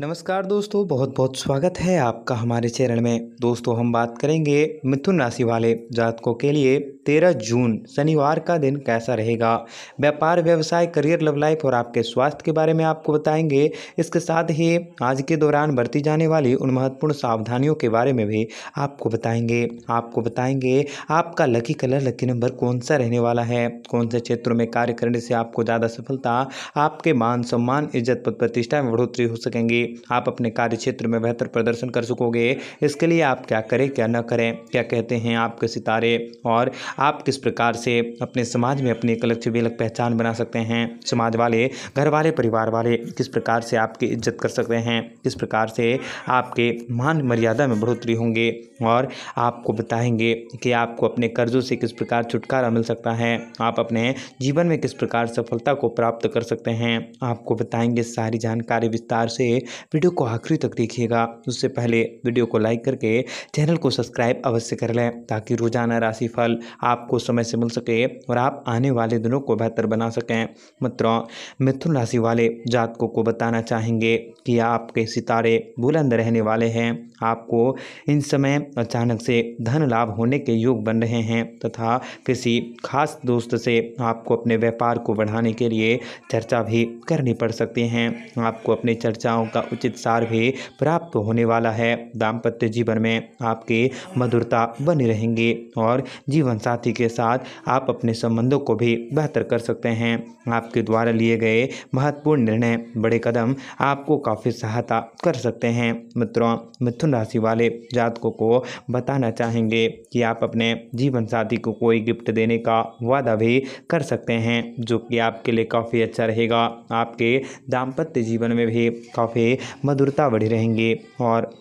नमस्कार दोस्तों बहुत बहुत स्वागत है आपका हमारे चैनल में दोस्तों हम बात करेंगे मिथुन राशि वाले जातकों के लिए तेरह जून शनिवार का दिन कैसा रहेगा व्यापार व्यवसाय करियर लव लाइफ और आपके स्वास्थ्य के बारे में आपको बताएंगे इसके साथ ही आज के दौरान बरती जाने वाली उन महत्वपूर्ण सावधानियों के बारे में भी आपको बताएंगे आपको बताएंगे आपका लकी कलर लकी नंबर कौन सा रहने वाला है कौन से क्षेत्रों में कार्य करने से आपको ज़्यादा सफलता आपके मान सम्मान इज्जत पद प्रतिष्ठा में बढ़ोतरी हो सकेंगी आप अपने कार्य क्षेत्र में बेहतर प्रदर्शन कर सकोगे इसके लिए आप क्या करें क्या ना करें क्या कहते हैं आपके सितारे और आप किस प्रकार से अपने समाज में अपनी एक अलग छवि अलग पहचान बना सकते हैं समाज वाले घर वाले परिवार वाले किस प्रकार से आपकी इज्जत कर सकते हैं किस प्रकार से आपके मान मर्यादा में बढ़ोतरी होंगे और आपको बताएंगे कि आपको अपने कर्जों से किस प्रकार छुटकारा मिल सकता है आप अपने जीवन में किस प्रकार सफलता को प्राप्त कर सकते हैं आपको बताएंगे सारी जानकारी विस्तार से वीडियो को आखिरी तक देखिएगा उससे पहले वीडियो को लाइक करके चैनल को सब्सक्राइब अवश्य कर लें ताकि रोजाना राशि फल आपको समय से मिल सके और आप आने वाले दिनों को बेहतर बना सकें मित्रों मिथुन राशि वाले जातकों को बताना चाहेंगे कि आपके सितारे बुलंद रहने वाले हैं आपको इन समय अचानक से धन लाभ होने के योग बन रहे हैं तथा किसी खास दोस्त से आपको अपने व्यापार को बढ़ाने के लिए चर्चा भी करनी पड़ सकती हैं आपको अपनी चर्चाओं का उचित सार भी प्राप्त होने वाला है दाम्पत्य जीवन में आपके मधुरता बने रहेंगे और जीवन साथी के साथ आप अपने संबंधों को भी बेहतर कर सकते हैं आपके द्वारा लिए गए महत्वपूर्ण निर्णय बड़े कदम आपको काफ़ी सहायता कर सकते हैं मित्रों मिथुन राशि वाले जातकों को बताना चाहेंगे कि आप अपने जीवन साथी को कोई गिफ्ट देने का वादा भी कर सकते हैं जो कि आपके लिए काफ़ी अच्छा रहेगा आपके दाम्पत्य जीवन में भी काफ़ी मधुरता बढ़ी रहेंगे और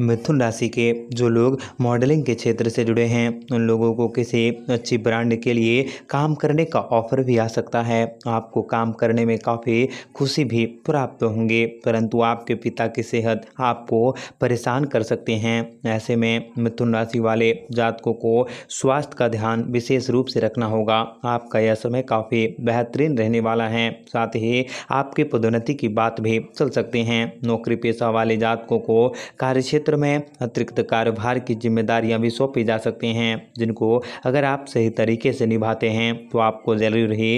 मिथुन राशि के जो लोग मॉडलिंग के क्षेत्र से जुड़े हैं उन लोगों को किसी अच्छी ब्रांड के लिए काम करने का ऑफर भी आ सकता है आपको काम करने में काफ़ी खुशी भी प्राप्त होंगे परंतु आपके पिता की सेहत आपको परेशान कर सकते हैं ऐसे में मिथुन राशि वाले जातकों को स्वास्थ्य का ध्यान विशेष रूप से रखना होगा आपका यह समय काफ़ी बेहतरीन रहने वाला है साथ ही आपके पदोन्नति की बात भी चल सकते हैं नौकरी पेशा वाले जातकों को कार्य क्षेत्र में अतिरिक्त कार्यभार की जिम्मेदारियां भी सौंपी जा सकती हैं जिनको अगर आप सही तरीके से निभाते हैं तो आपको जरूर ही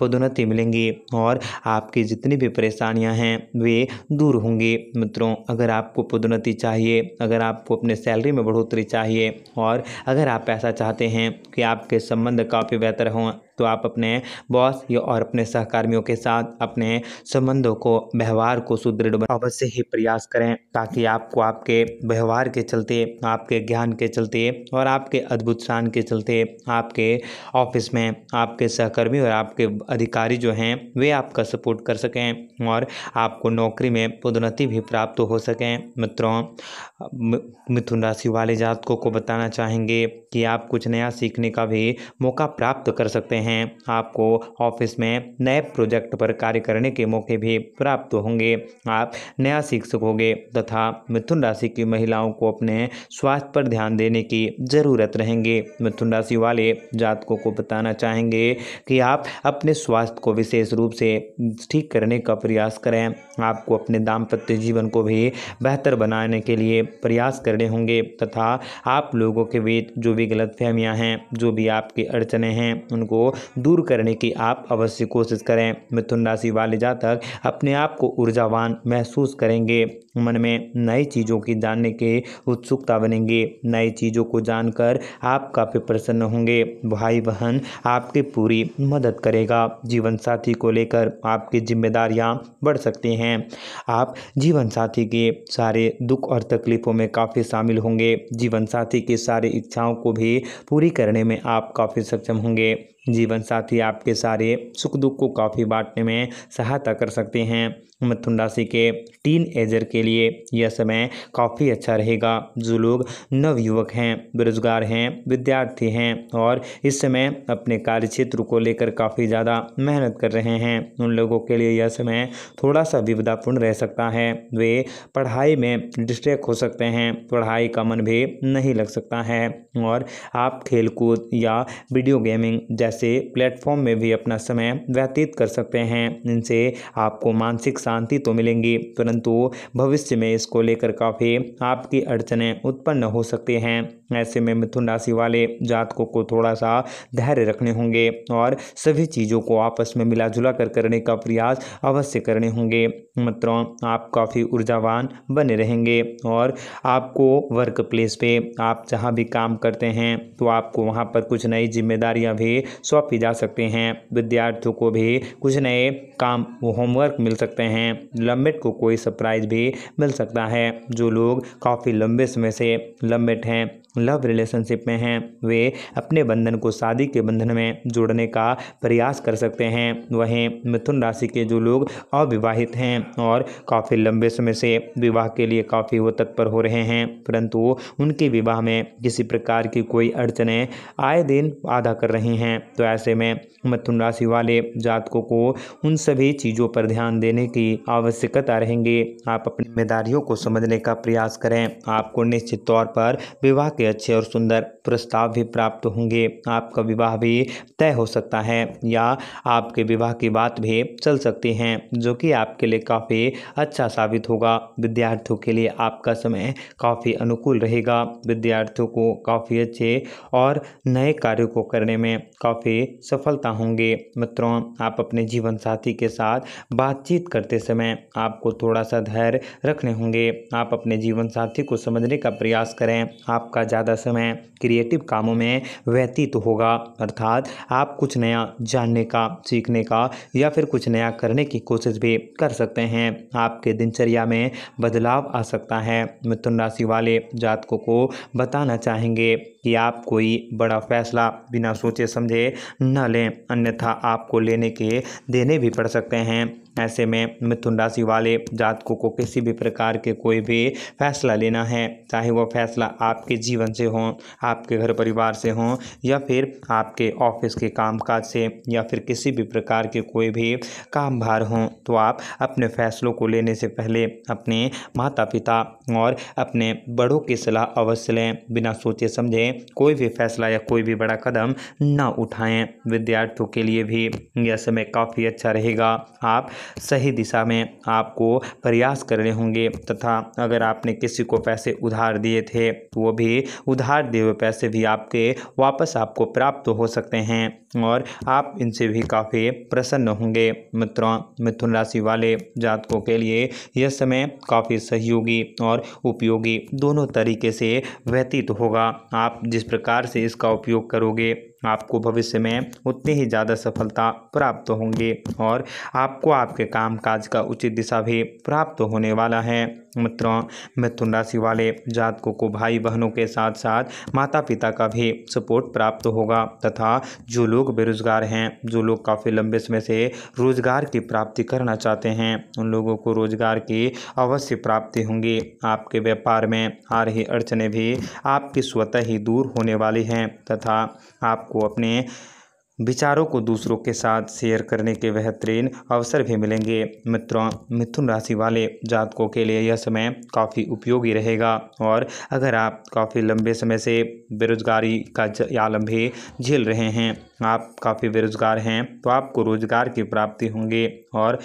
पदोन्नति मिलेंगी और आपकी जितनी भी परेशानियां हैं वे दूर होंगी मित्रों अगर आपको पदोन्नति चाहिए अगर आपको अपने सैलरी में बढ़ोतरी चाहिए और अगर आप ऐसा चाहते हैं कि आपके संबंध काफ़ी बेहतर हों तो आप अपने बॉस या और अपने सहकर्मियों के साथ अपने संबंधों को व्यवहार को सुदृढ़ अवश्य ही प्रयास करें ताकि आपको आपके व्यवहार के चलते आपके ज्ञान के चलते और आपके अद्भुत शान के चलते आपके ऑफिस में आपके सहकर्मी और आपके अधिकारी जो हैं वे आपका सपोर्ट कर सकें और आपको नौकरी में पदोन्नति भी प्राप्त हो सकें मित्रों मिथुन राशि वाले जातकों को बताना चाहेंगे कि आप कुछ नया सीखने का भी मौका प्राप्त कर सकते हैं हैं आपको ऑफिस में नए प्रोजेक्ट पर कार्य करने के मौके भी प्राप्त होंगे आप नया सीख सकोगे तथा मिथुन राशि की महिलाओं को अपने स्वास्थ्य पर ध्यान देने की ज़रूरत रहेंगे मिथुन राशि वाले जातकों को बताना चाहेंगे कि आप अपने स्वास्थ्य को विशेष रूप से ठीक करने का प्रयास करें आपको अपने दाम्पत्य जीवन को भी बेहतर बनाने के लिए प्रयास करने होंगे तथा आप लोगों के बीच जो भी गलत फहमियाँ हैं जो भी आपकी अड़चने हैं उनको दूर करने की आप अवश्य कोशिश करें मिथुन राशि वाले जातक अपने आप को ऊर्जावान महसूस करेंगे मन में नई चीज़ों की जानने के उत्सुकता बनेंगे नई चीज़ों को जानकर आप काफ़ी प्रसन्न होंगे भाई बहन आपकी पूरी मदद करेगा जीवन साथी को लेकर आपकी जिम्मेदारियां बढ़ सकती हैं आप जीवन साथी के सारे दुख और तकलीफ़ों में काफ़ी शामिल होंगे जीवन साथी की सारी इच्छाओं को भी पूरी करने में आप काफ़ी सक्षम होंगे जीवन साथी आपके सारे सुख दुख को काफ़ी बांटने में सहायता कर सकते हैं मिथुन राशि के टीन एजर के लिए यह समय काफ़ी अच्छा रहेगा जो लोग नवयुवक हैं बेरोजगार हैं विद्यार्थी हैं और इस समय अपने कार्य क्षेत्र को लेकर काफ़ी ज़्यादा मेहनत कर रहे हैं उन लोगों के लिए यह समय थोड़ा सा विविधापूर्ण रह सकता है वे पढ़ाई में डिस्ट्रैक्ट हो सकते हैं पढ़ाई का मन भी नहीं लग सकता है और आप खेलकूद या वीडियो गेमिंग जैसे प्लेटफॉर्म में भी अपना समय व्यतीत कर सकते हैं इनसे आपको मानसिक शांति तो मिलेंगी परंतु भविष्य में इसको लेकर काफ़ी आपकी अड़चने उत्पन्न हो सकती हैं ऐसे में मिथुन राशि वाले जातकों को थोड़ा सा धैर्य रखने होंगे और सभी चीज़ों को आपस में मिला जुला कर करने का प्रयास अवश्य करने होंगे मित्रों आप काफ़ी ऊर्जावान बने रहेंगे और आपको वर्क प्लेस पे आप जहाँ भी काम करते हैं तो आपको वहाँ पर कुछ नई जिम्मेदारियाँ भी सौंपी जा सकती हैं विद्यार्थियों को भी कुछ नए काम होमवर्क मिल सकते हैं लम्बेट को कोई सरप्राइज भी मिल सकता है जो लोग काफ़ी लंबे समय से लम्बेट हैं लव रिलेशनशिप में हैं वे अपने बंधन को शादी के बंधन में जोड़ने का प्रयास कर सकते हैं वहीं मिथुन राशि के जो लोग अविवाहित हैं और काफ़ी लंबे समय से विवाह के लिए काफ़ी वो तत्पर हो रहे हैं परंतु उनके विवाह में किसी प्रकार की कोई अड़चने आए दिन आधा कर रही हैं तो ऐसे में मिथुन राशि वाले जातकों को उन सभी चीज़ों पर ध्यान देने की आवश्यकता रहेंगी आप अपनी जिम्मेदारियों को समझने का प्रयास करें आपको निश्चित तौर पर विवाह के अच्छे और सुंदर प्रस्ताव भी प्राप्त होंगे आपका विवाह भी तय हो सकता है या आपके विवाह की बात भी चल सकती हैं जो कि आपके लिए काफ़ी अच्छा साबित होगा विद्यार्थियों के लिए आपका समय काफ़ी अनुकूल रहेगा विद्यार्थियों को काफ़ी अच्छे और नए कार्यों को करने में काफ़ी सफलता होंगे मित्रों आप अपने जीवन साथी के साथ बातचीत करते समय आपको थोड़ा सा धैर्य रखने होंगे आप अपने जीवन साथी को समझने का प्रयास करें आपका ज़्यादा समय क्रिएटिव कामों में व्यतीत होगा अर्थात आप कुछ नया जानने का सीखने का या फिर कुछ नया करने की कोशिश भी कर सकते हैं आपके दिनचर्या में बदलाव आ सकता है मिथुन राशि वाले जातकों को बताना चाहेंगे कि आप कोई बड़ा फैसला बिना सोचे समझे न लें अन्यथा आपको लेने के देने भी पड़ सकते हैं ऐसे में मिथुन राशि वाले जातकों को किसी भी प्रकार के कोई भी फैसला लेना है चाहे वह फैसला आपके जीवन से हो आपके घर परिवार से हो या फिर आपके ऑफिस के कामकाज से या फिर किसी भी प्रकार के कोई भी काम भार हों तो आप अपने फैसलों को लेने से पहले अपने माता पिता और अपने बड़ों की सलाह अवश्य लें बिना सोचे समझें कोई भी फैसला या कोई भी बड़ा कदम ना उठाएं विद्यार्थियों के लिए भी यह समय काफ़ी अच्छा रहेगा आप सही दिशा में आपको प्रयास करने होंगे तथा अगर आपने किसी को पैसे उधार दिए थे तो वो भी उधार दिए हुए पैसे भी आपके वापस आपको प्राप्त हो सकते हैं और आप इनसे भी काफ़ी प्रसन्न होंगे मित्रों मिथुन राशि वाले जातकों के लिए यह समय काफ़ी सहयोगी और उपयोगी दोनों तरीके से व्यतीत होगा आप जिस प्रकार से इसका उपयोग करोगे आपको भविष्य में उतनी ही ज़्यादा सफलता प्राप्त होंगी और आपको आपके काम काज का उचित दिशा भी प्राप्त होने वाला है मित्रों मिथुन राशि वाले जातकों को भाई बहनों के साथ साथ माता पिता का भी सपोर्ट प्राप्त होगा तथा जो लोग बेरोजगार हैं जो लोग काफ़ी लंबे समय से रोजगार की प्राप्ति करना चाहते हैं उन लोगों को रोजगार की अवश्य प्राप्ति होंगी आपके व्यापार में आ रही अड़चने भी आपकी स्वतः ही दूर होने वाली हैं तथा आप आपको अपने विचारों को दूसरों के साथ शेयर करने के बेहतरीन अवसर भी मिलेंगे मित्रों मिथुन राशि वाले जातकों के लिए यह समय काफ़ी उपयोगी रहेगा और अगर आप काफ़ी लंबे समय से बेरोजगारी का आलम भी झेल रहे हैं आप काफ़ी बेरोजगार हैं तो आपको रोजगार की प्राप्ति होंगे और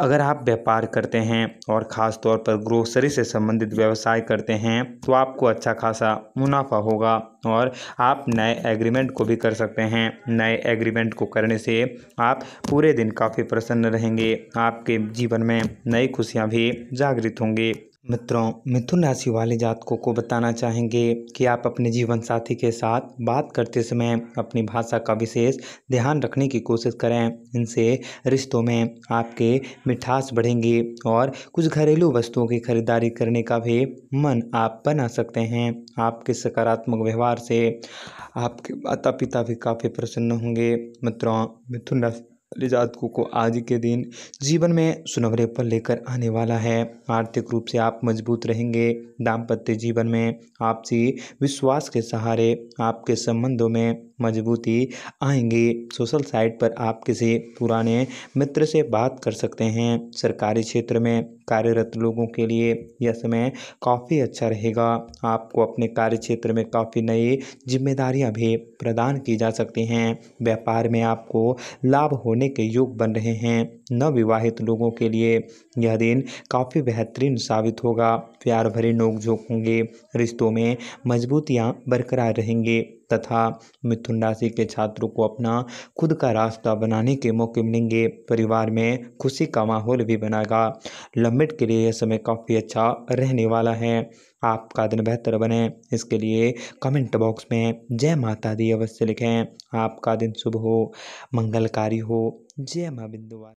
अगर आप व्यापार करते हैं और ख़ास तौर पर ग्रोसरी से संबंधित व्यवसाय करते हैं तो आपको अच्छा खासा मुनाफा होगा और आप नए एग्रीमेंट को भी कर सकते हैं नए एग्रीमेंट को करने से आप पूरे दिन काफ़ी प्रसन्न रहेंगे आपके जीवन में नई खुशियाँ भी जागृत होंगी मित्रों मिथुन राशि वाले जातकों को बताना चाहेंगे कि आप अपने जीवन साथी के साथ बात करते समय अपनी भाषा का विशेष ध्यान रखने की कोशिश करें इनसे रिश्तों में आपके मिठास बढ़ेंगी और कुछ घरेलू वस्तुओं की खरीदारी करने का भी मन आप बना सकते हैं आपके सकारात्मक व्यवहार से आपके माता पिता भी काफ़ी प्रसन्न होंगे मित्रों मिथुन राशि जातकों को आज के दिन जीवन में सुनहरे पल लेकर आने वाला है आर्थिक रूप से आप मजबूत रहेंगे दाम्पत्य जीवन में आपसी विश्वास के सहारे आपके संबंधों में मजबूती आएंगी सोशल साइट पर आप किसी पुराने मित्र से बात कर सकते हैं सरकारी क्षेत्र में कार्यरत लोगों के लिए यह समय काफ़ी अच्छा रहेगा आपको अपने कार्य क्षेत्र में काफ़ी नई जिम्मेदारियाँ भी प्रदान की जा सकती हैं व्यापार में आपको लाभ होने के योग बन रहे हैं नवविवाहित लोगों के लिए यह दिन काफ़ी बेहतरीन साबित होगा प्यार भरे नोक झोंक होंगे रिश्तों में मजबूतियाँ बरकरार रहेंगे तथा मिथुन राशि के छात्रों को अपना खुद का रास्ता बनाने के मौके मिलेंगे परिवार में खुशी का माहौल भी बनाएगा लम्बिट के लिए यह समय काफ़ी अच्छा रहने वाला है आपका दिन बेहतर बने इसके लिए कमेंट बॉक्स में जय माता दी अवश्य लिखें आपका दिन शुभ हो मंगलकारी हो जय माँ बिंदुवा